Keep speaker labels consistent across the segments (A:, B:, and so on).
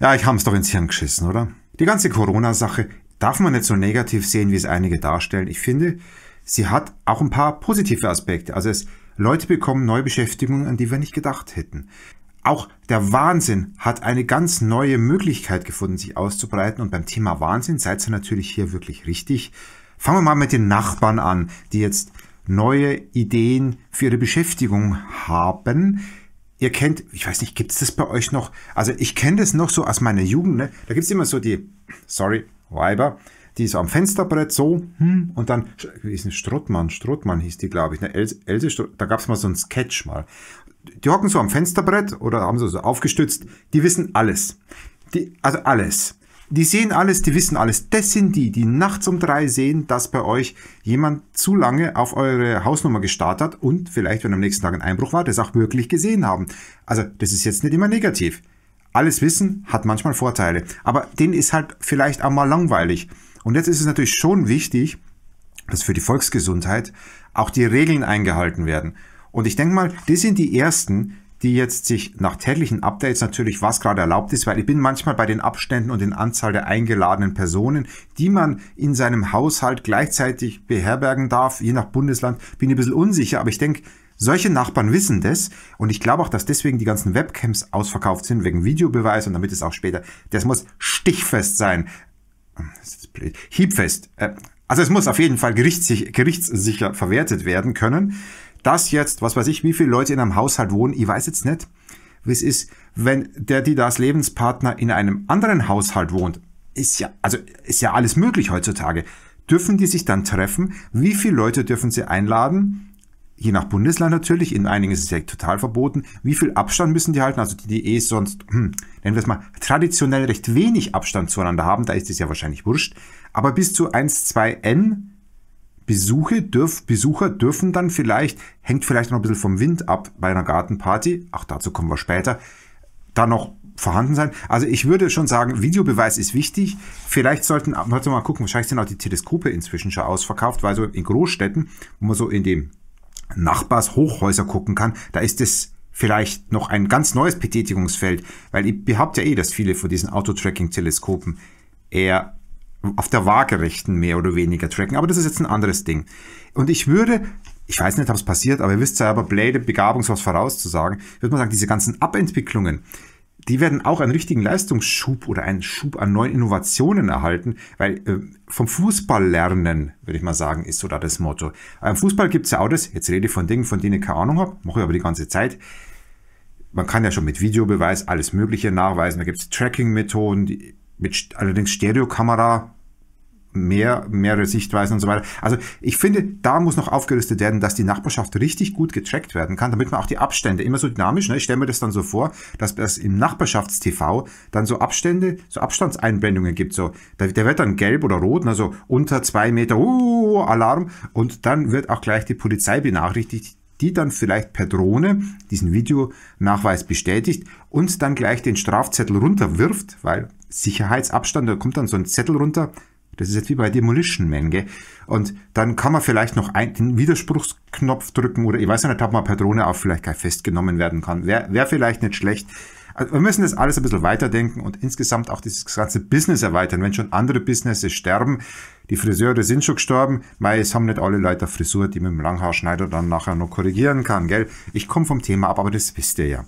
A: Ja, ich hab's doch ins Hirn geschissen, oder? Die ganze Corona-Sache darf man nicht so negativ sehen, wie es einige darstellen. Ich finde, sie hat auch ein paar positive Aspekte. Also es, Leute bekommen neue Beschäftigungen, an die wir nicht gedacht hätten. Auch der Wahnsinn hat eine ganz neue Möglichkeit gefunden, sich auszubreiten. Und beim Thema Wahnsinn seid ihr natürlich hier wirklich richtig. Fangen wir mal mit den Nachbarn an, die jetzt neue Ideen für ihre Beschäftigung haben ihr kennt, ich weiß nicht, gibt es das bei euch noch? Also ich kenne das noch so aus meiner Jugend. Ne? Da gibt es immer so die, sorry, Weiber, die so am Fensterbrett so hm, und dann, wie ist ein Struttmann, Struttmann hieß die, glaube ich, ne? Else, Else da gab es mal so einen Sketch mal. Die hocken so am Fensterbrett oder haben sie so aufgestützt, die wissen alles. Die, also alles. Die sehen alles, die wissen alles. Das sind die, die nachts um drei sehen, dass bei euch jemand zu lange auf eure Hausnummer gestartet hat und vielleicht, wenn am nächsten Tag ein Einbruch war, das auch wirklich gesehen haben. Also, das ist jetzt nicht immer negativ. Alles Wissen hat manchmal Vorteile, aber denen ist halt vielleicht auch mal langweilig. Und jetzt ist es natürlich schon wichtig, dass für die Volksgesundheit auch die Regeln eingehalten werden. Und ich denke mal, das sind die ersten, die jetzt sich nach täglichen Updates natürlich, was gerade erlaubt ist, weil ich bin manchmal bei den Abständen und den Anzahl der eingeladenen Personen, die man in seinem Haushalt gleichzeitig beherbergen darf, je nach Bundesland, bin ich ein bisschen unsicher, aber ich denke, solche Nachbarn wissen das und ich glaube auch, dass deswegen die ganzen Webcams ausverkauft sind wegen Videobeweis und damit es auch später, das muss stichfest sein. das ist blöd. Hiebfest. Äh, also es muss auf jeden Fall gerichtssicher, gerichtssicher verwertet werden können dass jetzt, was weiß ich, wie viele Leute in einem Haushalt wohnen, ich weiß jetzt nicht, wie es ist, wenn der, die das Lebenspartner in einem anderen Haushalt wohnt, ist ja, also ist ja alles möglich heutzutage. Dürfen die sich dann treffen? Wie viele Leute dürfen sie einladen? Je nach Bundesland natürlich, in einigen ist es ja total verboten. Wie viel Abstand müssen die halten? Also die, die eh sonst, hm, nennen wir es mal, traditionell recht wenig Abstand zueinander haben, da ist es ja wahrscheinlich wurscht. Aber bis zu 1, 2 N Besuche dürf, Besucher dürfen dann vielleicht, hängt vielleicht noch ein bisschen vom Wind ab bei einer Gartenparty, auch dazu kommen wir später, dann noch vorhanden sein. Also ich würde schon sagen, Videobeweis ist wichtig. Vielleicht sollten, warte mal gucken, wahrscheinlich sind auch die Teleskope inzwischen schon ausverkauft, weil so in Großstädten, wo man so in dem Nachbarshochhäuser gucken kann, da ist es vielleicht noch ein ganz neues Betätigungsfeld, weil ich behaupte ja eh, dass viele von diesen Autotracking-Teleskopen eher auf der Waagerechten mehr oder weniger tracken. Aber das ist jetzt ein anderes Ding. Und ich würde, ich weiß nicht, ob es passiert, aber ihr wisst ja, aber Blade begabungslos vorauszusagen, würde man sagen, diese ganzen Abentwicklungen, die werden auch einen richtigen Leistungsschub oder einen Schub an neuen Innovationen erhalten, weil äh, vom Fußball lernen, würde ich mal sagen, ist so da das Motto. Beim Fußball gibt es ja auch das, jetzt rede ich von Dingen, von denen ich keine Ahnung habe, mache ich aber die ganze Zeit. Man kann ja schon mit Videobeweis alles Mögliche nachweisen, da gibt es Tracking-Methoden, mit allerdings Stereokamera, mehr, mehrere Sichtweisen und so weiter. Also ich finde, da muss noch aufgerüstet werden, dass die Nachbarschaft richtig gut getrackt werden kann, damit man auch die Abstände immer so dynamisch, ne? ich stelle mir das dann so vor, dass es im Nachbarschaftstv dann so Abstände, so Abstandseinblendungen gibt. So, der wird dann gelb oder rot, also unter zwei Meter, uh, Alarm. Und dann wird auch gleich die Polizei benachrichtigt, die dann vielleicht per Drohne diesen Videonachweis bestätigt und dann gleich den Strafzettel runterwirft, weil Sicherheitsabstand, da kommt dann so ein Zettel runter. Das ist jetzt wie bei Demolition Man, gell? Und dann kann man vielleicht noch ein, den Widerspruchsknopf drücken oder ich weiß nicht, ob man per Drohne auch vielleicht gar festgenommen werden kann. Wäre wär vielleicht nicht schlecht. Also wir müssen das alles ein bisschen weiterdenken und insgesamt auch dieses ganze Business erweitern. Wenn schon andere Businesses sterben, die Friseure sind schon gestorben, weil es haben nicht alle Leute Frisur, die mit dem Langhaarschneider dann nachher noch korrigieren kann, gell? Ich komme vom Thema ab, aber das wisst ihr ja.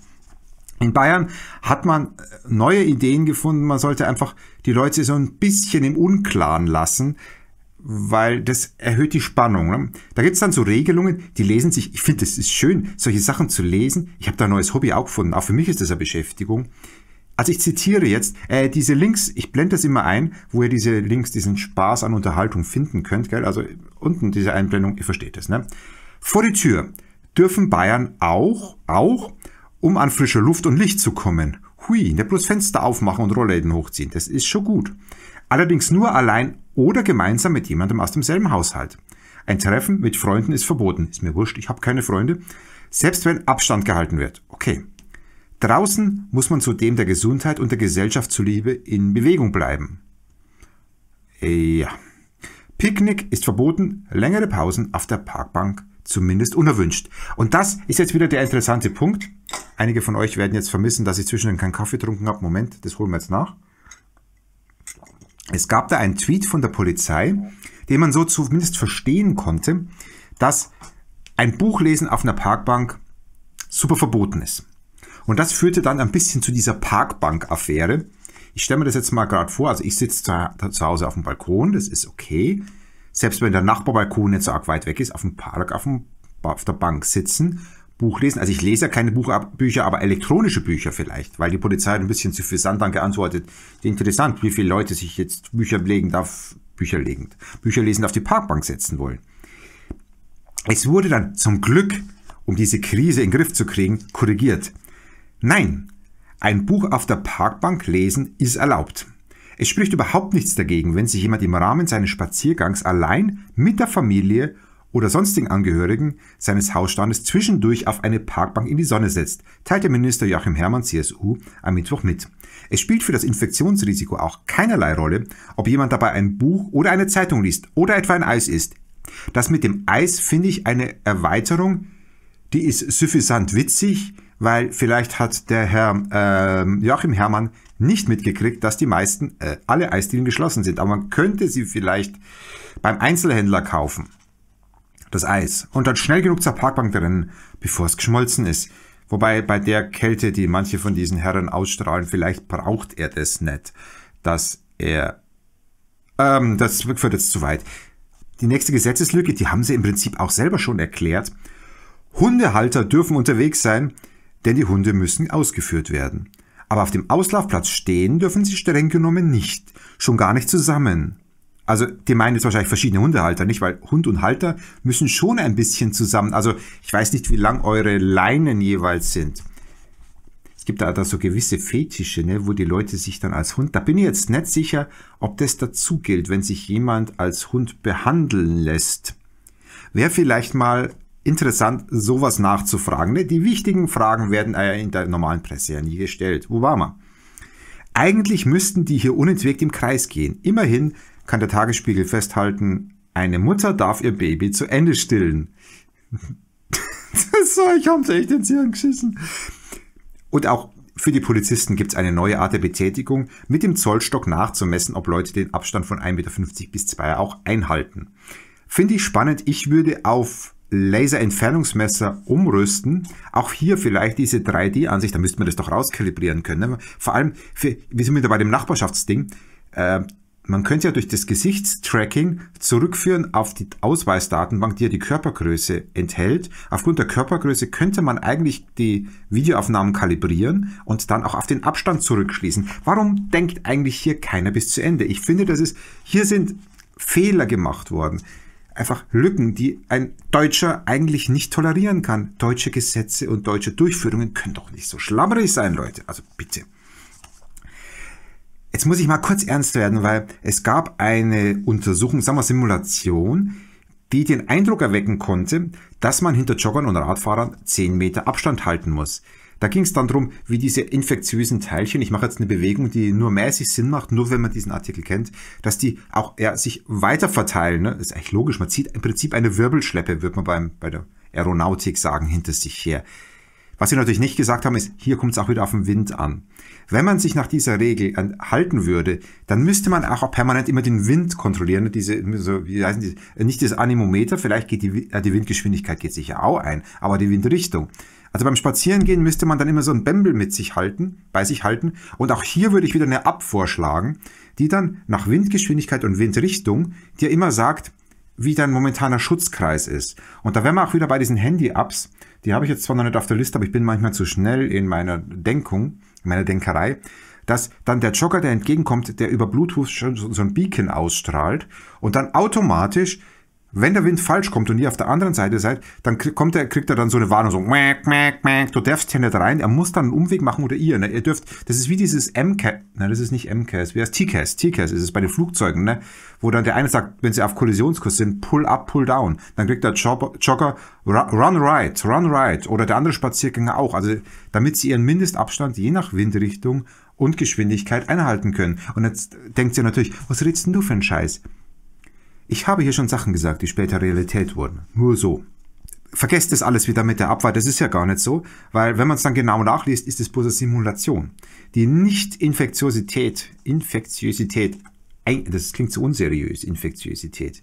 A: In Bayern hat man äh, neue Ideen gefunden. Man sollte einfach die Leute so ein bisschen im Unklaren lassen, weil das erhöht die Spannung. Ne? Da gibt's dann so Regelungen, die lesen sich. Ich finde, es ist schön, solche Sachen zu lesen. Ich habe da ein neues Hobby auch gefunden. Auch für mich ist das eine Beschäftigung. Also ich zitiere jetzt äh, diese Links, ich blende das immer ein, wo ihr diese Links, diesen Spaß an Unterhaltung finden könnt. Gell? Also unten diese Einblendung, ihr versteht es. Ne? Vor die Tür dürfen Bayern auch, auch um an frische Luft und Licht zu kommen. Hui, nicht bloß Fenster aufmachen und Rollläden hochziehen, das ist schon gut. Allerdings nur allein oder gemeinsam mit jemandem aus demselben Haushalt. Ein Treffen mit Freunden ist verboten. Ist mir wurscht, ich habe keine Freunde. Selbst wenn Abstand gehalten wird. Okay. Draußen muss man zudem der Gesundheit und der Gesellschaft zuliebe in Bewegung bleiben. Ja. Picknick ist verboten, längere Pausen auf der Parkbank zumindest unerwünscht. Und das ist jetzt wieder der interessante Punkt. Einige von euch werden jetzt vermissen, dass ich zwischendrin keinen Kaffee getrunken habe. Moment, das holen wir jetzt nach. Es gab da einen Tweet von der Polizei, den man so zumindest verstehen konnte, dass ein Buchlesen auf einer Parkbank super verboten ist. Und das führte dann ein bisschen zu dieser Parkbank-Affäre. Ich stelle mir das jetzt mal gerade vor. Also ich sitze zu, zu Hause auf dem Balkon, das ist okay. Selbst wenn der Nachbarbalkon nicht so arg weit weg ist, auf dem Park, auf, dem, auf der Bank sitzen Buch lesen. Also ich lese ja keine Buch, Bücher, aber elektronische Bücher vielleicht, weil die Polizei hat ein bisschen zu viel Sand dann geantwortet. Interessant, wie viele Leute sich jetzt Bücher legen darf, Bücher legend, Bücher lesen auf die Parkbank setzen wollen. Es wurde dann zum Glück, um diese Krise in den Griff zu kriegen, korrigiert. Nein, ein Buch auf der Parkbank lesen ist erlaubt. Es spricht überhaupt nichts dagegen, wenn sich jemand im Rahmen seines Spaziergangs allein mit der Familie oder sonstigen Angehörigen seines Hausstandes zwischendurch auf eine Parkbank in die Sonne setzt, teilte Minister Joachim Herrmann CSU am Mittwoch mit. Es spielt für das Infektionsrisiko auch keinerlei Rolle, ob jemand dabei ein Buch oder eine Zeitung liest oder etwa ein Eis isst. Das mit dem Eis finde ich eine Erweiterung, die ist suffisant witzig, weil vielleicht hat der Herr äh, Joachim Herrmann nicht mitgekriegt, dass die meisten, äh, alle Eisdielen geschlossen sind. Aber man könnte sie vielleicht beim Einzelhändler kaufen das Eis und dann schnell genug zur Parkbank drin, bevor es geschmolzen ist. Wobei bei der Kälte, die manche von diesen Herren ausstrahlen, vielleicht braucht er das nicht, dass er... Ähm, das führt jetzt zu weit. Die nächste Gesetzeslücke, die haben sie im Prinzip auch selber schon erklärt. Hundehalter dürfen unterwegs sein, denn die Hunde müssen ausgeführt werden. Aber auf dem Auslaufplatz stehen dürfen sie streng genommen nicht, schon gar nicht zusammen. Also, die meinen jetzt wahrscheinlich verschiedene Hundehalter, nicht? Weil Hund und Halter müssen schon ein bisschen zusammen. Also, ich weiß nicht, wie lang eure Leinen jeweils sind. Es gibt da, da so gewisse Fetische, ne, wo die Leute sich dann als Hund. Da bin ich jetzt nicht sicher, ob das dazu gilt, wenn sich jemand als Hund behandeln lässt. Wäre vielleicht mal interessant, sowas nachzufragen. Ne? Die wichtigen Fragen werden äh, in der normalen Presse ja nie gestellt. Obama. Eigentlich müssten die hier unentwegt im Kreis gehen. Immerhin kann der Tagesspiegel festhalten, eine Mutter darf ihr Baby zu Ende stillen. so, ich hab's echt ins Hirn geschissen. Und auch für die Polizisten gibt es eine neue Art der Betätigung, mit dem Zollstock nachzumessen, ob Leute den Abstand von 1,50 Meter bis 2 auch einhalten. Finde ich spannend. Ich würde auf Laserentfernungsmesser umrüsten. Auch hier vielleicht diese 3D-Ansicht, da müsste man das doch rauskalibrieren können. Ne? Vor allem, für, wir sind wieder bei dem Nachbarschaftsding. Äh, man könnte ja durch das Gesichtstracking zurückführen auf die Ausweisdatenbank, die ja die Körpergröße enthält. Aufgrund der Körpergröße könnte man eigentlich die Videoaufnahmen kalibrieren und dann auch auf den Abstand zurückschließen. Warum denkt eigentlich hier keiner bis zu Ende? Ich finde, das ist, hier sind Fehler gemacht worden. Einfach Lücken, die ein Deutscher eigentlich nicht tolerieren kann. Deutsche Gesetze und deutsche Durchführungen können doch nicht so schlammerig sein, Leute. Also bitte. Jetzt muss ich mal kurz ernst werden, weil es gab eine Untersuchung, sagen wir Simulation, die den Eindruck erwecken konnte, dass man hinter Joggern und Radfahrern 10 Meter Abstand halten muss. Da ging es dann darum, wie diese infektiösen Teilchen, ich mache jetzt eine Bewegung, die nur mäßig Sinn macht, nur wenn man diesen Artikel kennt, dass die auch eher sich weiter verteilen. Ne? Ist eigentlich logisch, man zieht im Prinzip eine Wirbelschleppe, würde man beim, bei der Aeronautik sagen, hinter sich her. Was sie natürlich nicht gesagt haben, ist, hier kommt es auch wieder auf den Wind an. Wenn man sich nach dieser Regel halten würde, dann müsste man auch permanent immer den Wind kontrollieren. Diese, so, wie heißen die, äh, nicht das Animometer, vielleicht geht die, äh, die Windgeschwindigkeit geht sicher auch ein, aber die Windrichtung. Also beim Spazierengehen müsste man dann immer so ein Bämbel mit sich halten, bei sich halten. Und auch hier würde ich wieder eine App vorschlagen, die dann nach Windgeschwindigkeit und Windrichtung dir immer sagt, wie dein momentaner Schutzkreis ist. Und da wären wir auch wieder bei diesen Handy-Apps. Die habe ich jetzt zwar noch nicht auf der Liste, aber ich bin manchmal zu schnell in meiner Denkung meiner Denkerei, dass dann der Jogger, der entgegenkommt, der über Bluetooth schon so ein Beacon ausstrahlt und dann automatisch wenn der Wind falsch kommt und ihr auf der anderen Seite seid, dann kommt er, kriegt er dann so eine Warnung, so, mäk, mäk, mäk, du darfst hier nicht rein, er muss dann einen Umweg machen oder ihr, ne? Ihr dürft, das ist wie dieses MCAS, nein, das ist nicht MCAS, wie heißt TCAS? TCAS ist es bei den Flugzeugen, ne? Wo dann der eine sagt, wenn sie auf Kollisionskurs sind, pull up, pull down. Dann kriegt der Jogger, run right, run right. Oder der andere Spaziergänger auch. Also, damit sie ihren Mindestabstand je nach Windrichtung und Geschwindigkeit einhalten können. Und jetzt denkt ihr natürlich, was redest denn du für einen Scheiß? Ich habe hier schon Sachen gesagt, die später Realität wurden. Nur so. Vergesst das alles wieder mit der Abwehr, das ist ja gar nicht so, weil wenn man es dann genau nachliest, ist es bloß eine Simulation. Die Nicht-Infektiosität, Infektiosität, das klingt so unseriös, Infektiosität,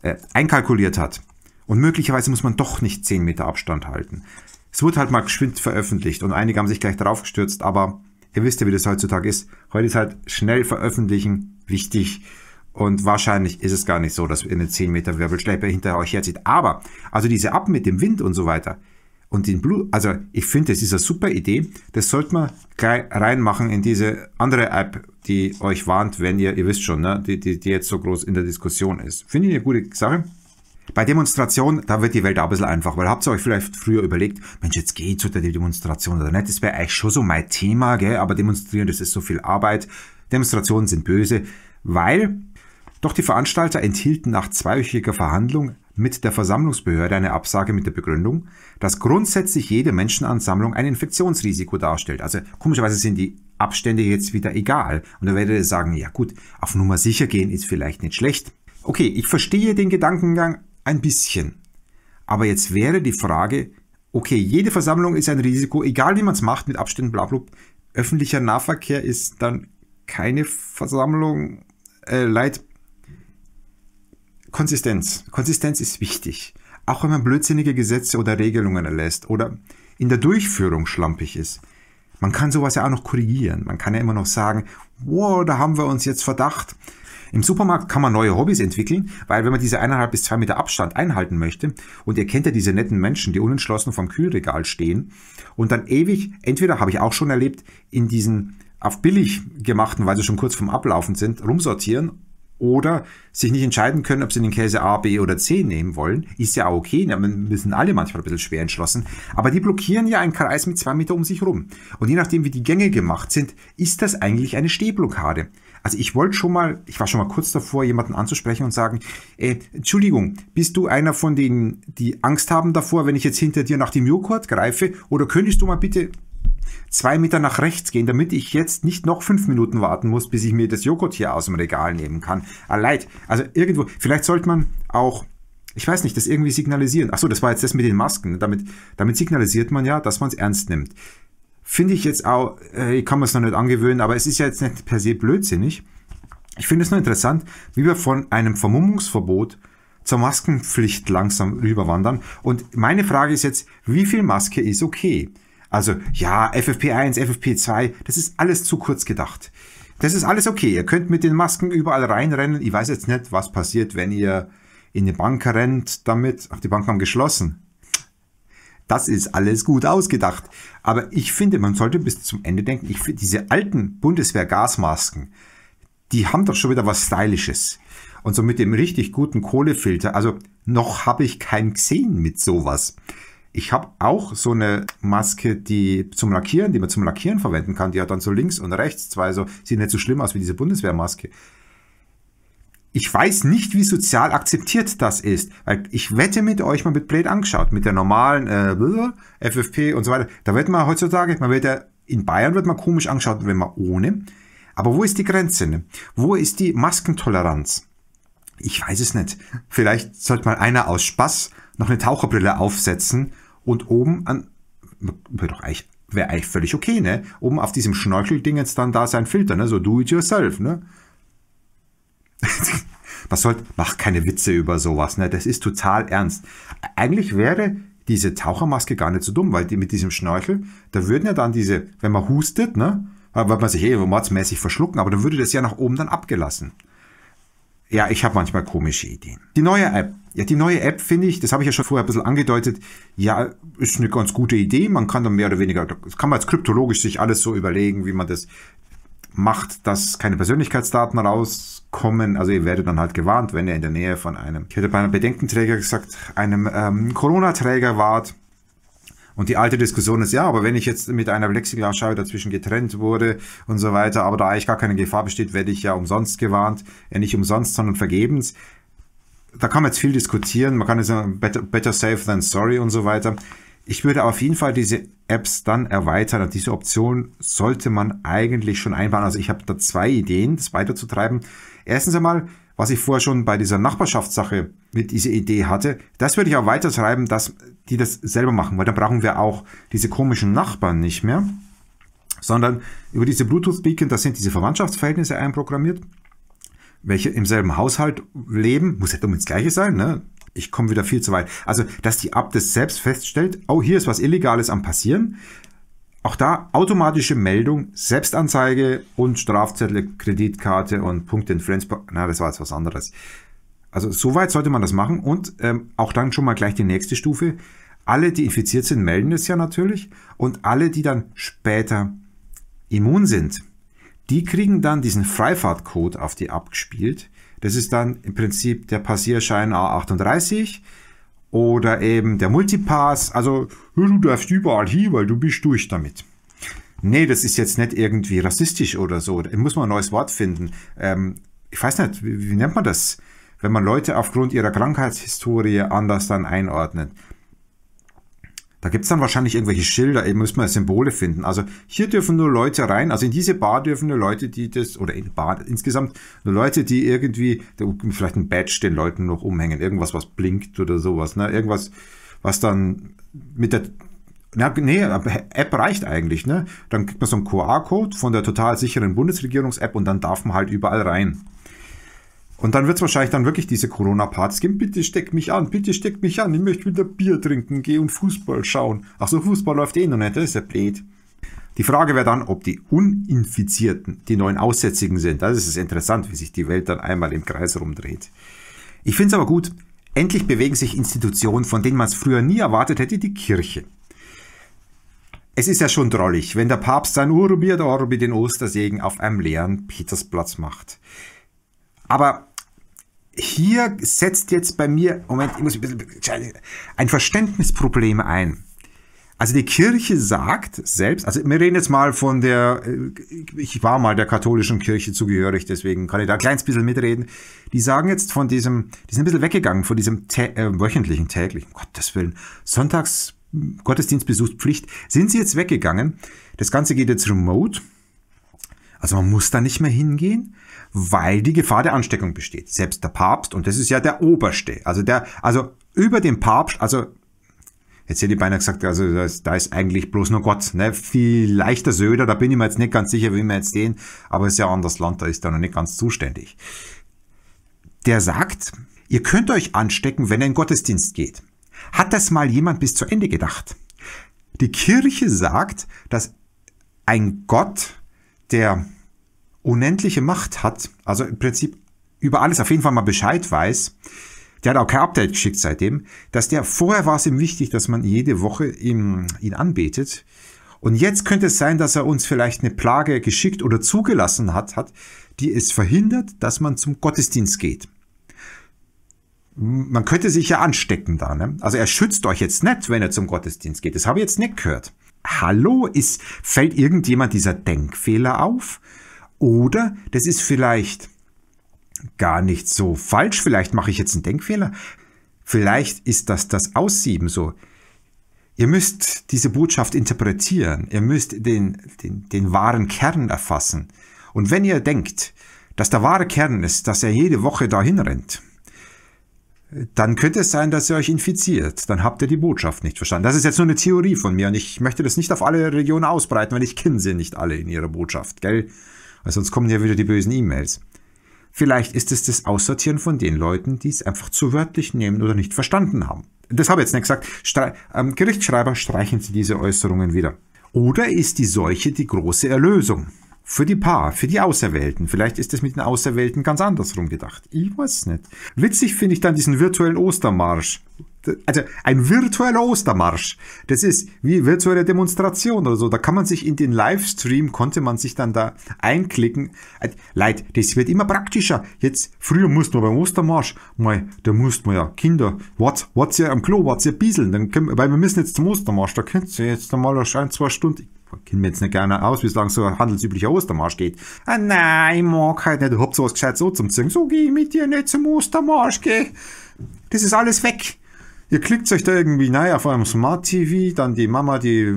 A: äh, einkalkuliert hat. Und möglicherweise muss man doch nicht 10 Meter Abstand halten. Es wurde halt mal geschwind veröffentlicht und einige haben sich gleich darauf gestürzt, aber ihr wisst ja, wie das heutzutage ist. Heute ist halt schnell veröffentlichen wichtig und wahrscheinlich ist es gar nicht so, dass ihr eine 10 Meter Wirbelschläger hinter euch herzieht. Aber, also diese ab mit dem Wind und so weiter. Und den Blue, also ich finde, das ist eine super Idee. Das sollte man gleich reinmachen in diese andere App, die euch warnt, wenn ihr, ihr wisst schon, ne, die, die, die jetzt so groß in der Diskussion ist. Finde ich eine gute Sache. Bei Demonstrationen, da wird die Welt auch ein bisschen einfach, weil habt ihr euch vielleicht früher überlegt, Mensch, jetzt geht ich zu der Demonstration oder nicht, das wäre eigentlich schon so mein Thema, gell? aber demonstrieren, das ist so viel Arbeit. Demonstrationen sind böse, weil doch die Veranstalter enthielten nach zweiwöchiger Verhandlung mit der Versammlungsbehörde eine Absage mit der Begründung, dass grundsätzlich jede Menschenansammlung ein Infektionsrisiko darstellt. Also komischerweise sind die Abstände jetzt wieder egal. Und da werdet ihr sagen, ja gut, auf Nummer sicher gehen ist vielleicht nicht schlecht. Okay, ich verstehe den Gedankengang ein bisschen. Aber jetzt wäre die Frage, okay, jede Versammlung ist ein Risiko, egal wie man es macht, mit Abständen, bla, bla Öffentlicher Nahverkehr ist dann keine Versammlung, äh, leid, Konsistenz. Konsistenz ist wichtig. Auch wenn man blödsinnige Gesetze oder Regelungen erlässt oder in der Durchführung schlampig ist. Man kann sowas ja auch noch korrigieren. Man kann ja immer noch sagen, wow, da haben wir uns jetzt verdacht. Im Supermarkt kann man neue Hobbys entwickeln, weil wenn man diese eineinhalb bis zwei Meter Abstand einhalten möchte, und ihr kennt ja diese netten Menschen, die unentschlossen vom Kühlregal stehen und dann ewig, entweder habe ich auch schon erlebt, in diesen auf billig gemachten, weil sie schon kurz vom Ablaufen sind, rumsortieren oder sich nicht entscheiden können, ob sie den Käse A, B oder C nehmen wollen, ist ja auch okay, da müssen alle manchmal ein bisschen schwer entschlossen, aber die blockieren ja einen Kreis mit zwei Meter um sich rum. Und je nachdem, wie die Gänge gemacht sind, ist das eigentlich eine Stehblockade. Also ich wollte schon mal, ich war schon mal kurz davor, jemanden anzusprechen und sagen, äh, Entschuldigung, bist du einer von denen, die Angst haben davor, wenn ich jetzt hinter dir nach dem Joghurt greife, oder könntest du mal bitte zwei Meter nach rechts gehen, damit ich jetzt nicht noch fünf Minuten warten muss, bis ich mir das Joghurt hier aus dem Regal nehmen kann. Allein, ah, also irgendwo, vielleicht sollte man auch, ich weiß nicht, das irgendwie signalisieren. Achso, das war jetzt das mit den Masken. Damit, damit signalisiert man ja, dass man es ernst nimmt. Finde ich jetzt auch, äh, ich kann mir es noch nicht angewöhnen, aber es ist ja jetzt nicht per se blödsinnig. Ich finde es nur interessant, wie wir von einem Vermummungsverbot zur Maskenpflicht langsam rüberwandern. Und meine Frage ist jetzt, wie viel Maske ist okay? Also ja, FFP1, FFP2, das ist alles zu kurz gedacht. Das ist alles okay. Ihr könnt mit den Masken überall reinrennen. Ich weiß jetzt nicht, was passiert, wenn ihr in die Bank rennt damit. Ach, die Bank haben geschlossen. Das ist alles gut ausgedacht. Aber ich finde, man sollte bis zum Ende denken. Ich finde, diese alten Bundeswehr-Gasmasken, die haben doch schon wieder was Stylisches. Und so mit dem richtig guten Kohlefilter. Also noch habe ich keinen gesehen mit sowas. Ich habe auch so eine Maske, die zum Lackieren, die man zum Lackieren verwenden kann. Die hat dann so links und rechts zwei so, sieht nicht so schlimm aus wie diese Bundeswehrmaske. Ich weiß nicht, wie sozial akzeptiert das ist, weil ich wette mit euch, mal mit Blade angeschaut, mit der normalen äh, FFP und so weiter. Da wird man heutzutage, man wird ja, in Bayern wird man komisch angeschaut, wenn man ohne. Aber wo ist die Grenze? Ne? Wo ist die Maskentoleranz? Ich weiß es nicht. Vielleicht sollte mal einer aus Spaß noch eine Taucherbrille aufsetzen und oben an, wäre doch eigentlich, wär eigentlich völlig okay, ne? Oben auf diesem Schnorchelding jetzt dann da sein Filter, ne? So do it yourself, ne? Was soll, mach keine Witze über sowas, ne? Das ist total ernst. Eigentlich wäre diese Tauchermaske gar nicht so dumm, weil die mit diesem Schnorchel, da würden ja dann diese, wenn man hustet, ne? Weil man sich eh mordsmäßig verschlucken, aber dann würde das ja nach oben dann abgelassen. Ja, ich habe manchmal komische Ideen. Die neue App ja, die neue App finde ich, das habe ich ja schon vorher ein bisschen angedeutet, ja, ist eine ganz gute Idee. Man kann dann mehr oder weniger, das kann man jetzt kryptologisch sich alles so überlegen, wie man das macht, dass keine Persönlichkeitsdaten rauskommen. Also ihr werdet dann halt gewarnt, wenn ihr in der Nähe von einem, ich hätte bei einem Bedenkenträger gesagt, einem ähm, Corona-Träger wart. Und die alte Diskussion ist, ja, aber wenn ich jetzt mit einer Plexiglasscheibe dazwischen getrennt wurde und so weiter, aber da eigentlich gar keine Gefahr besteht, werde ich ja umsonst gewarnt. Ja, nicht umsonst, sondern vergebens da kann man jetzt viel diskutieren. Man kann jetzt sagen, better, better safe than sorry und so weiter. Ich würde auf jeden Fall diese Apps dann erweitern und diese Option sollte man eigentlich schon einbauen. Also ich habe da zwei Ideen, das weiterzutreiben. Erstens einmal, was ich vorher schon bei dieser Nachbarschaftssache mit dieser Idee hatte, das würde ich auch weitertreiben, dass die das selber machen, weil dann brauchen wir auch diese komischen Nachbarn nicht mehr, sondern über diese Bluetooth-Beacon, da sind diese Verwandtschaftsverhältnisse einprogrammiert welche im selben Haushalt leben, muss ja dumm ins Gleiche sein, ne? Ich komme wieder viel zu weit. Also, dass die App das selbst feststellt, oh, hier ist was Illegales am Passieren. Auch da automatische Meldung, Selbstanzeige und Strafzettel, Kreditkarte und Punkte in Friends. Na, das war jetzt was anderes. Also, soweit sollte man das machen und ähm, auch dann schon mal gleich die nächste Stufe. Alle, die infiziert sind, melden es ja natürlich und alle, die dann später immun sind, die kriegen dann diesen Freifahrtcode auf die abgespielt. Das ist dann im Prinzip der Passierschein A38 oder eben der Multipass. Also du darfst überall hier, weil du bist durch damit. Nee, das ist jetzt nicht irgendwie rassistisch oder so. Da muss man ein neues Wort finden. Ähm, ich weiß nicht, wie, wie nennt man das? Wenn man Leute aufgrund ihrer Krankheitshistorie anders dann einordnet. Da gibt es dann wahrscheinlich irgendwelche Schilder, eben müssen wir Symbole finden. Also hier dürfen nur Leute rein, also in diese Bar dürfen nur Leute, die das, oder in Bar insgesamt, nur Leute, die irgendwie, vielleicht ein Badge den Leuten noch umhängen, irgendwas, was blinkt oder sowas, ne? Irgendwas, was dann mit der na, nee, App reicht eigentlich, ne? Dann kriegt man so einen QR-Code von der total sicheren Bundesregierungs-App und dann darf man halt überall rein. Und dann wird es wahrscheinlich dann wirklich diese corona parts geben. Bitte steck mich an, bitte steck mich an. Ich möchte wieder Bier trinken, gehe und Fußball schauen. Ach so, Fußball läuft eh noch nicht, das ist ja blöd. Die Frage wäre dann, ob die Uninfizierten die neuen Aussätzigen sind. Das ist es interessant, wie sich die Welt dann einmal im Kreis rumdreht. Ich finde es aber gut. Endlich bewegen sich Institutionen, von denen man es früher nie erwartet hätte, die Kirche. Es ist ja schon drollig, wenn der Papst sein Urbi et Orbi den Ostersegen auf einem leeren Petersplatz macht. Aber hier setzt jetzt bei mir, Moment, ich muss ein bisschen, ein Verständnisproblem ein. Also die Kirche sagt selbst, also wir reden jetzt mal von der, äh, ich war mal der katholischen Kirche zugehörig, deswegen kann ich da ein kleines bisschen mitreden. Die sagen jetzt von diesem, die sind ein bisschen weggegangen von diesem äh, wöchentlichen, täglichen, um Gottes Willen, Sonntags Gottesdienstbesuchspflicht, sind sie jetzt weggegangen. Das Ganze geht jetzt remote. Also man muss da nicht mehr hingehen, weil die Gefahr der Ansteckung besteht. Selbst der Papst, und das ist ja der Oberste, also der, also über den Papst, also jetzt hätte ich beinahe gesagt, also da ist eigentlich bloß nur Gott. Ne? Viel leichter Söder, da bin ich mir jetzt nicht ganz sicher, wie wir jetzt sehen, aber es ist ja ein anderes Land, da ist er noch nicht ganz zuständig. Der sagt, ihr könnt euch anstecken, wenn ihr in Gottesdienst geht. Hat das mal jemand bis zu Ende gedacht? Die Kirche sagt, dass ein Gott, der unendliche Macht hat, also im Prinzip über alles auf jeden Fall mal Bescheid weiß, der hat auch kein Update geschickt seitdem, dass der, vorher war es ihm wichtig, dass man jede Woche ihm, ihn anbetet. Und jetzt könnte es sein, dass er uns vielleicht eine Plage geschickt oder zugelassen hat, hat, die es verhindert, dass man zum Gottesdienst geht. Man könnte sich ja anstecken da, ne? Also er schützt euch jetzt nicht, wenn er zum Gottesdienst geht. Das habe ich jetzt nicht gehört. Hallo, ist, fällt irgendjemand dieser Denkfehler auf? Oder das ist vielleicht gar nicht so falsch, vielleicht mache ich jetzt einen Denkfehler. Vielleicht ist das das Aussieben so. Ihr müsst diese Botschaft interpretieren, ihr müsst den, den, den wahren Kern erfassen. Und wenn ihr denkt, dass der wahre Kern ist, dass er jede Woche dahin rennt, dann könnte es sein, dass ihr euch infiziert. Dann habt ihr die Botschaft nicht verstanden. Das ist jetzt nur eine Theorie von mir und ich möchte das nicht auf alle Regionen ausbreiten, weil ich kenne sie nicht alle in ihrer Botschaft, gell? weil sonst kommen ja wieder die bösen E-Mails. Vielleicht ist es das Aussortieren von den Leuten, die es einfach zu wörtlich nehmen oder nicht verstanden haben. Das habe ich jetzt nicht gesagt. Stre ähm, Gerichtsschreiber streichen Sie diese Äußerungen wieder. Oder ist die Seuche die große Erlösung? Für die Paar, für die Auserwählten. Vielleicht ist es mit den Auserwählten ganz andersrum gedacht. Ich weiß nicht. Witzig finde ich dann diesen virtuellen Ostermarsch also ein virtueller Ostermarsch. Das ist wie virtuelle Demonstration oder so. Da kann man sich in den Livestream, konnte man sich dann da einklicken. Also, Leid, das wird immer praktischer. Jetzt, früher musste man beim Ostermarsch, mal, da musste man ja, Kinder, was, was ihr am Klo, was ihr bieseln, dann können, weil wir müssen jetzt zum Ostermarsch, da könnt ihr jetzt einmal ein, zwei Stunden, ich kenne mir jetzt nicht gerne aus, wie es lang so ein handelsüblicher Ostermarsch geht. Ah, nein, ich mag halt nicht, ich hab sowas gescheit so zum Zügen. So geh ich mit dir nicht zum Ostermarsch, geh. Das ist alles weg. Ihr klickt euch da irgendwie nein auf eurem Smart TV, dann die Mama, die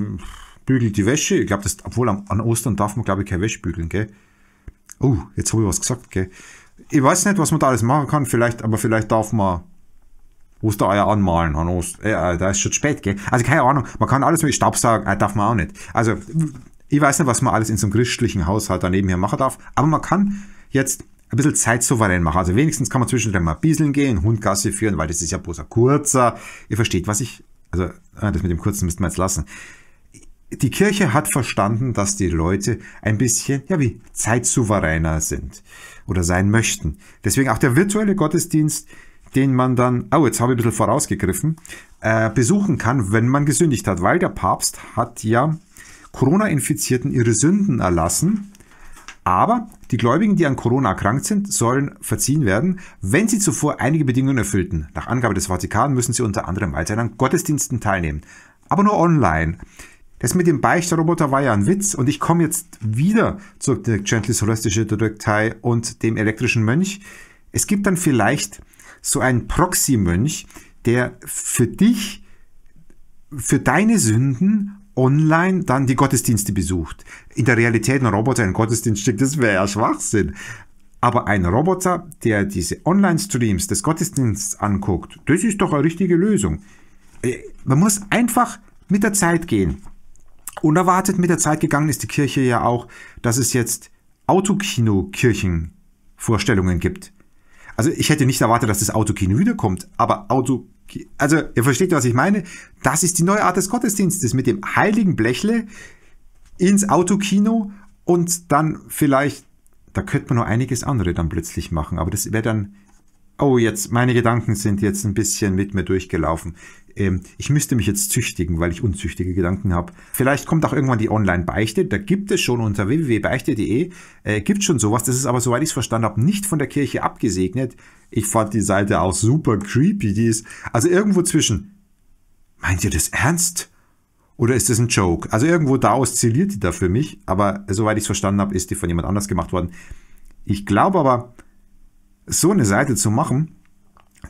A: bügelt die Wäsche. Ich glaube, das, obwohl am, an Ostern darf man, glaube ich, keine Wäsche bügeln, gell? Oh, jetzt habe ich was gesagt, gell? Ich weiß nicht, was man da alles machen kann, vielleicht, aber vielleicht darf man Ostereier anmalen an Ost. Äh, äh da ist schon spät, gell? Also keine Ahnung, man kann alles mit Staubsaugen, äh, darf man auch nicht. Also, ich weiß nicht, was man alles in so einem christlichen Haushalt daneben hier machen darf, aber man kann jetzt ein bisschen zeitsouverän machen. Also wenigstens kann man zwischendrin mal bieseln gehen, Hundgasse führen, weil das ist ja bloß ein kurzer. Ihr versteht, was ich, also ah, das mit dem kurzen müssten wir jetzt lassen. Die Kirche hat verstanden, dass die Leute ein bisschen, ja wie, zeitsouveräner sind oder sein möchten. Deswegen auch der virtuelle Gottesdienst, den man dann, oh, jetzt habe ich ein bisschen vorausgegriffen, äh, besuchen kann, wenn man gesündigt hat, weil der Papst hat ja Corona-Infizierten ihre Sünden erlassen. Aber die Gläubigen, die an Corona erkrankt sind, sollen verziehen werden, wenn sie zuvor einige Bedingungen erfüllten. Nach Angabe des Vatikan müssen sie unter anderem weiterhin an Gottesdiensten teilnehmen, aber nur online. Das mit dem Beichterroboter war ja ein Witz und ich komme jetzt wieder zur Gentlis Holistische Direktei und dem elektrischen Mönch. Es gibt dann vielleicht so einen Proxy-Mönch, der für dich, für deine Sünden online dann die Gottesdienste besucht. In der Realität ein Roboter in Gottesdienst schickt, das wäre ja Schwachsinn. Aber ein Roboter, der diese Online-Streams des Gottesdienstes anguckt, das ist doch eine richtige Lösung. Äh, man muss einfach mit der Zeit gehen. Unerwartet mit der Zeit gegangen ist die Kirche ja auch, dass es jetzt Autokino-Kirchenvorstellungen gibt. Also ich hätte nicht erwartet, dass das Autokino wiederkommt, aber Autokino also ihr versteht, was ich meine. Das ist die neue Art des Gottesdienstes mit dem heiligen Blechle ins Autokino und dann vielleicht, da könnte man noch einiges andere dann plötzlich machen, aber das wäre dann, oh jetzt, meine Gedanken sind jetzt ein bisschen mit mir durchgelaufen. Ähm, ich müsste mich jetzt züchtigen, weil ich unzüchtige Gedanken habe. Vielleicht kommt auch irgendwann die Online-Beichte, da gibt es schon unter www.beichte.de, äh, gibt schon sowas, das ist aber, soweit ich es verstanden habe, nicht von der Kirche abgesegnet, ich fand die Seite auch super creepy. Die ist also irgendwo zwischen, meint ihr das ernst? Oder ist das ein Joke? Also irgendwo da oszilliert die da für mich, aber soweit ich es verstanden habe, ist die von jemand anders gemacht worden. Ich glaube aber, so eine Seite zu machen,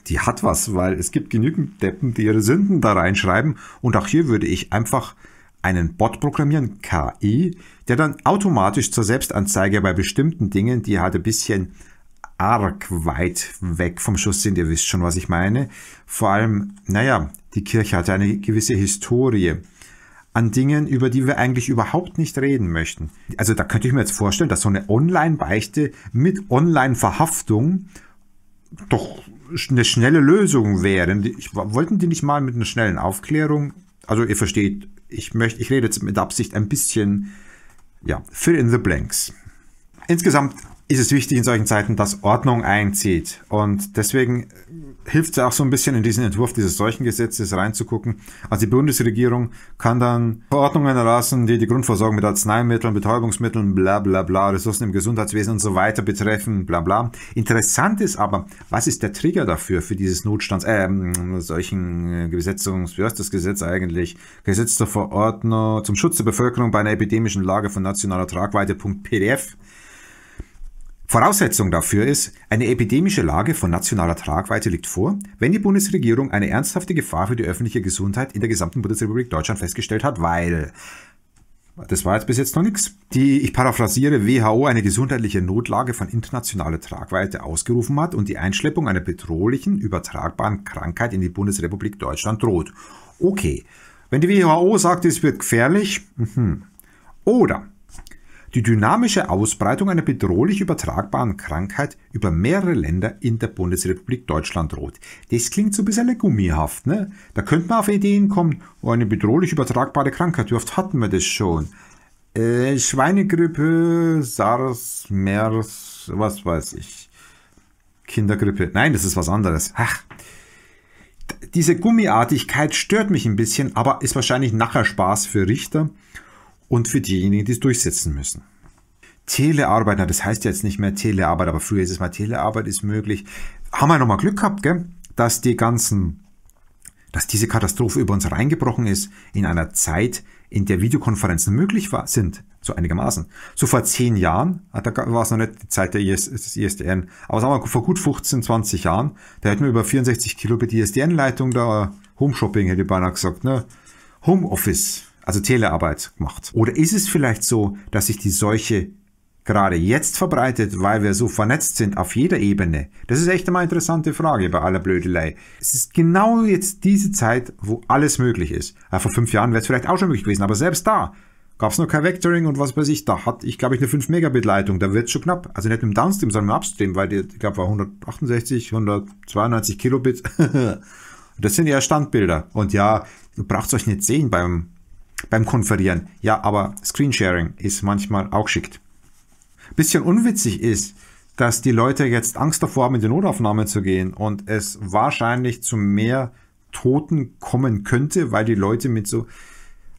A: die hat was, weil es gibt genügend Deppen, die ihre Sünden da reinschreiben. Und auch hier würde ich einfach einen Bot programmieren, KI, der dann automatisch zur Selbstanzeige bei bestimmten Dingen, die halt ein bisschen arg weit weg vom Schuss sind. Ihr wisst schon, was ich meine. Vor allem, naja, die Kirche hatte eine gewisse Historie an Dingen, über die wir eigentlich überhaupt nicht reden möchten. Also da könnte ich mir jetzt vorstellen, dass so eine Online-Beichte mit Online-Verhaftung doch eine schnelle Lösung wäre. Ich, wollten die nicht mal mit einer schnellen Aufklärung? Also ihr versteht, ich möchte, ich rede jetzt mit Absicht ein bisschen, ja, fill in the blanks. Insgesamt ist es wichtig in solchen Zeiten, dass Ordnung einzieht. Und deswegen hilft es auch so ein bisschen in diesen Entwurf dieses Seuchengesetzes reinzugucken. Also die Bundesregierung kann dann Verordnungen erlassen, die die Grundversorgung mit Arzneimitteln, Betäubungsmitteln, bla bla bla, Ressourcen im Gesundheitswesen und so weiter betreffen, bla bla. Interessant ist aber, was ist der Trigger dafür, für dieses Notstands, ähm, äh, solchen Gesetzungs, wie heißt das Gesetz eigentlich? Gesetz zur Verordnung zum Schutz der Bevölkerung bei einer epidemischen Lage von nationaler Tragweite, Punkt PDF. Voraussetzung dafür ist, eine epidemische Lage von nationaler Tragweite liegt vor, wenn die Bundesregierung eine ernsthafte Gefahr für die öffentliche Gesundheit in der gesamten Bundesrepublik Deutschland festgestellt hat, weil das war jetzt bis jetzt noch nichts. Die, ich paraphrasiere, WHO eine gesundheitliche Notlage von internationaler Tragweite ausgerufen hat und die Einschleppung einer bedrohlichen, übertragbaren Krankheit in die Bundesrepublik Deutschland droht. Okay, wenn die WHO sagt, es wird gefährlich, mhm, oder die dynamische Ausbreitung einer bedrohlich übertragbaren Krankheit über mehrere Länder in der Bundesrepublik Deutschland droht. Das klingt so ein bisschen gummihaft, ne? Da könnte man auf Ideen kommen, oh, eine bedrohlich übertragbare Krankheit, wie oft hatten wir das schon? Äh, Schweinegrippe, SARS, MERS, was weiß ich. Kindergrippe. Nein, das ist was anderes. Ach. Diese Gummiartigkeit stört mich ein bisschen, aber ist wahrscheinlich nachher Spaß für Richter und für diejenigen, die es durchsetzen müssen. Telearbeit, na, das heißt jetzt nicht mehr Telearbeit, aber früher ist es mal Telearbeit ist möglich. Haben wir nochmal Glück gehabt, gell? dass die ganzen, dass diese Katastrophe über uns reingebrochen ist in einer Zeit, in der Videokonferenzen möglich war, sind, so einigermaßen. So vor zehn Jahren, ah, da war es noch nicht die Zeit der IS, des ISDN, aber sagen wir vor gut 15, 20 Jahren, da hätten wir über 64 Kilobit ISDN-Leitung da Home Shopping, hätte ich beinahe gesagt, ne? Homeoffice also Telearbeit macht? Oder ist es vielleicht so, dass sich die Seuche gerade jetzt verbreitet, weil wir so vernetzt sind auf jeder Ebene? Das ist echt eine interessante Frage bei aller Blödelei. Es ist genau jetzt diese Zeit, wo alles möglich ist. vor fünf Jahren wäre es vielleicht auch schon möglich gewesen, aber selbst da gab es noch kein Vectoring und was weiß ich, da hat ich glaube ich eine 5 Megabit Leitung, da wird es schon knapp. Also nicht mit dem Downstream, sondern mit dem Upstream, weil die, ich glaube war 168, 192 Kilobit. das sind ja Standbilder. Und ja, ihr braucht euch nicht sehen beim beim Konferieren. Ja, aber Screensharing ist manchmal auch schickt. Bisschen unwitzig ist, dass die Leute jetzt Angst davor haben, in die Notaufnahme zu gehen und es wahrscheinlich zu mehr Toten kommen könnte, weil die Leute mit so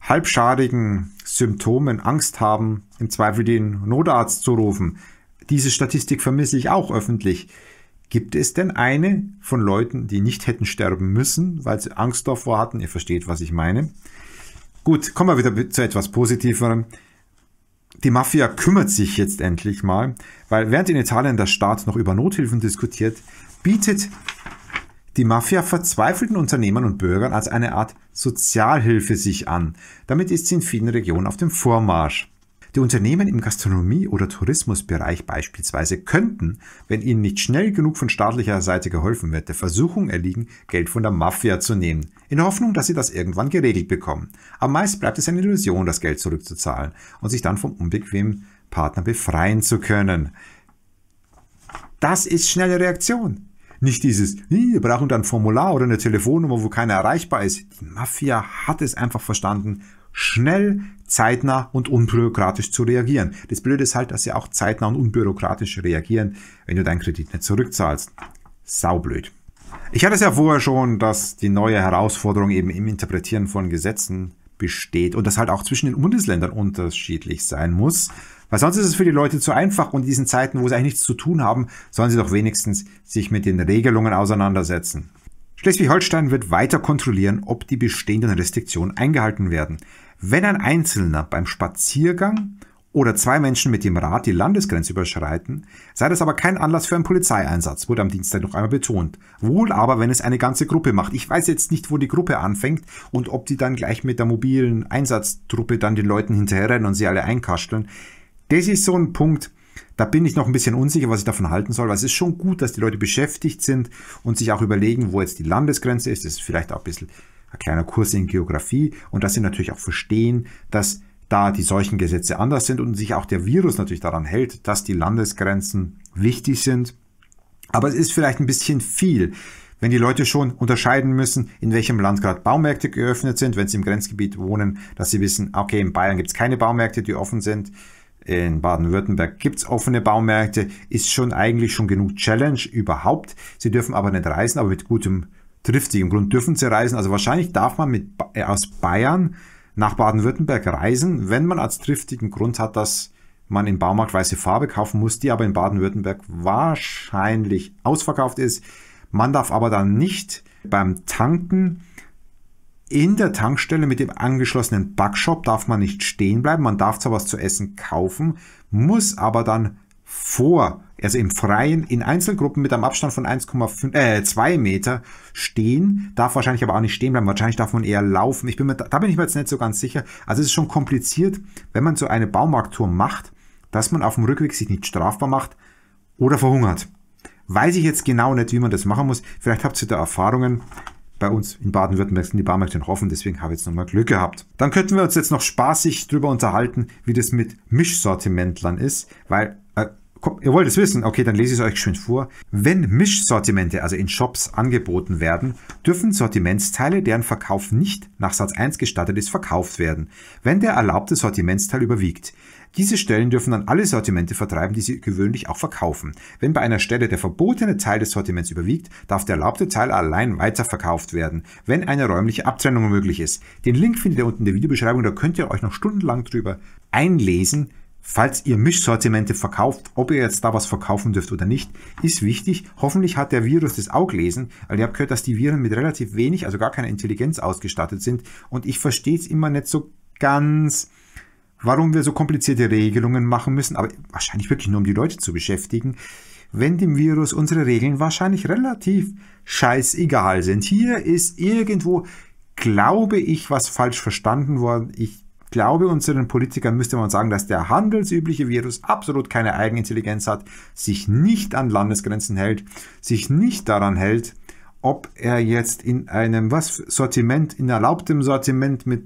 A: halbschadigen Symptomen Angst haben, im Zweifel den Notarzt zu rufen. Diese Statistik vermisse ich auch öffentlich. Gibt es denn eine von Leuten, die nicht hätten sterben müssen, weil sie Angst davor hatten? Ihr versteht, was ich meine. Gut, kommen wir wieder zu etwas Positiverem. Die Mafia kümmert sich jetzt endlich mal, weil während in Italien der Staat noch über Nothilfen diskutiert, bietet die Mafia verzweifelten Unternehmern und Bürgern als eine Art Sozialhilfe sich an. Damit ist sie in vielen Regionen auf dem Vormarsch. Die Unternehmen im Gastronomie- oder Tourismusbereich beispielsweise könnten, wenn ihnen nicht schnell genug von staatlicher Seite geholfen wird, der Versuchung erliegen, Geld von der Mafia zu nehmen, in Hoffnung, dass sie das irgendwann geregelt bekommen. Am meist bleibt es eine Illusion, das Geld zurückzuzahlen und sich dann vom unbequemen Partner befreien zu können. Das ist schnelle Reaktion. Nicht dieses, wir brauchen dann ein Formular oder eine Telefonnummer, wo keiner erreichbar ist. Die Mafia hat es einfach verstanden, schnell zeitnah und unbürokratisch zu reagieren. Das Blöde ist halt, dass sie auch zeitnah und unbürokratisch reagieren, wenn du deinen Kredit nicht zurückzahlst. Saublöd. Ich hatte es ja vorher schon, dass die neue Herausforderung eben im Interpretieren von Gesetzen besteht und das halt auch zwischen den Bundesländern unterschiedlich sein muss. Weil sonst ist es für die Leute zu einfach und in diesen Zeiten, wo sie eigentlich nichts zu tun haben, sollen sie doch wenigstens sich mit den Regelungen auseinandersetzen. Schleswig-Holstein wird weiter kontrollieren, ob die bestehenden Restriktionen eingehalten werden. Wenn ein Einzelner beim Spaziergang oder zwei Menschen mit dem Rad die Landesgrenze überschreiten, sei das aber kein Anlass für einen Polizeieinsatz, wurde am Dienstag noch einmal betont. Wohl aber, wenn es eine ganze Gruppe macht. Ich weiß jetzt nicht, wo die Gruppe anfängt und ob die dann gleich mit der mobilen Einsatztruppe dann den Leuten hinterherrennen und sie alle einkasteln. Das ist so ein Punkt, da bin ich noch ein bisschen unsicher, was ich davon halten soll, weil es ist schon gut, dass die Leute beschäftigt sind und sich auch überlegen, wo jetzt die Landesgrenze ist. Das ist vielleicht auch ein bisschen ein kleiner Kurs in Geografie und dass sie natürlich auch verstehen, dass da die solchen Gesetze anders sind und sich auch der Virus natürlich daran hält, dass die Landesgrenzen wichtig sind. Aber es ist vielleicht ein bisschen viel, wenn die Leute schon unterscheiden müssen, in welchem Land gerade Baumärkte geöffnet sind, wenn sie im Grenzgebiet wohnen, dass sie wissen, okay, in Bayern gibt es keine Baumärkte, die offen sind. In Baden-Württemberg gibt es offene Baumärkte, ist schon eigentlich schon genug Challenge überhaupt. Sie dürfen aber nicht reisen, aber mit gutem trifft sich. Im Grunde dürfen sie reisen. Also wahrscheinlich darf man mit, äh, aus Bayern nach Baden-Württemberg reisen, wenn man als triftigen Grund hat, dass man im Baumarkt weiße Farbe kaufen muss, die aber in Baden-Württemberg wahrscheinlich ausverkauft ist. Man darf aber dann nicht beim Tanken in der Tankstelle mit dem angeschlossenen Backshop darf man nicht stehen bleiben. Man darf zwar was zu essen kaufen, muss aber dann vor also im Freien, in Einzelgruppen mit einem Abstand von 1,5, äh, 2 Meter stehen, darf wahrscheinlich aber auch nicht stehen bleiben, wahrscheinlich darf man eher laufen. Ich bin mir, da bin ich mir jetzt nicht so ganz sicher. Also es ist schon kompliziert, wenn man so eine Baumarkttour macht, dass man auf dem Rückweg sich nicht strafbar macht oder verhungert. Weiß ich jetzt genau nicht, wie man das machen muss. Vielleicht habt ihr da Erfahrungen. Bei uns in Baden-Württemberg sind die Baumärkte noch offen, deswegen habe ich jetzt nochmal Glück gehabt. Dann könnten wir uns jetzt noch spaßig darüber unterhalten, wie das mit Mischsortimentlern ist, weil Komm, ihr wollt es wissen, okay, dann lese ich es euch schön vor. Wenn Mischsortimente, also in Shops, angeboten werden, dürfen Sortimentsteile, deren Verkauf nicht nach Satz 1 gestattet ist, verkauft werden, wenn der erlaubte Sortimentsteil überwiegt. Diese Stellen dürfen dann alle Sortimente vertreiben, die sie gewöhnlich auch verkaufen. Wenn bei einer Stelle der verbotene Teil des Sortiments überwiegt, darf der erlaubte Teil allein weiterverkauft werden, wenn eine räumliche Abtrennung möglich ist. Den Link findet ihr unten in der Videobeschreibung, da könnt ihr euch noch stundenlang drüber einlesen, falls ihr Mischsortimente verkauft, ob ihr jetzt da was verkaufen dürft oder nicht, ist wichtig. Hoffentlich hat der Virus das auch gelesen, weil ihr habt gehört, dass die Viren mit relativ wenig, also gar keiner Intelligenz ausgestattet sind. Und ich verstehe es immer nicht so ganz, warum wir so komplizierte Regelungen machen müssen, aber wahrscheinlich wirklich nur, um die Leute zu beschäftigen. Wenn dem Virus unsere Regeln wahrscheinlich relativ scheißegal sind. Hier ist irgendwo, glaube ich, was falsch verstanden worden. Ich glaube, unseren Politikern müsste man sagen, dass der handelsübliche Virus absolut keine Eigenintelligenz hat, sich nicht an Landesgrenzen hält, sich nicht daran hält, ob er jetzt in einem was Sortiment, in erlaubtem Sortiment mit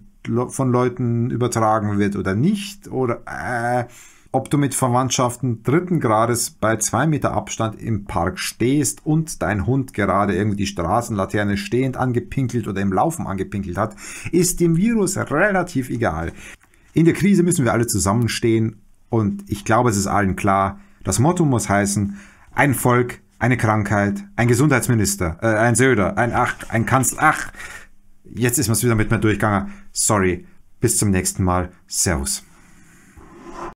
A: von Leuten übertragen wird oder nicht oder äh, ob du mit Verwandtschaften dritten Grades bei zwei Meter Abstand im Park stehst und dein Hund gerade irgendwie die Straßenlaterne stehend angepinkelt oder im Laufen angepinkelt hat, ist dem Virus relativ egal. In der Krise müssen wir alle zusammenstehen und ich glaube, es ist allen klar, das Motto muss heißen, ein Volk, eine Krankheit, ein Gesundheitsminister, äh, ein Söder, ein Ach, ein Kanzler, ach, jetzt ist man es wieder mit mir durchgegangen. Sorry, bis zum nächsten Mal. Servus.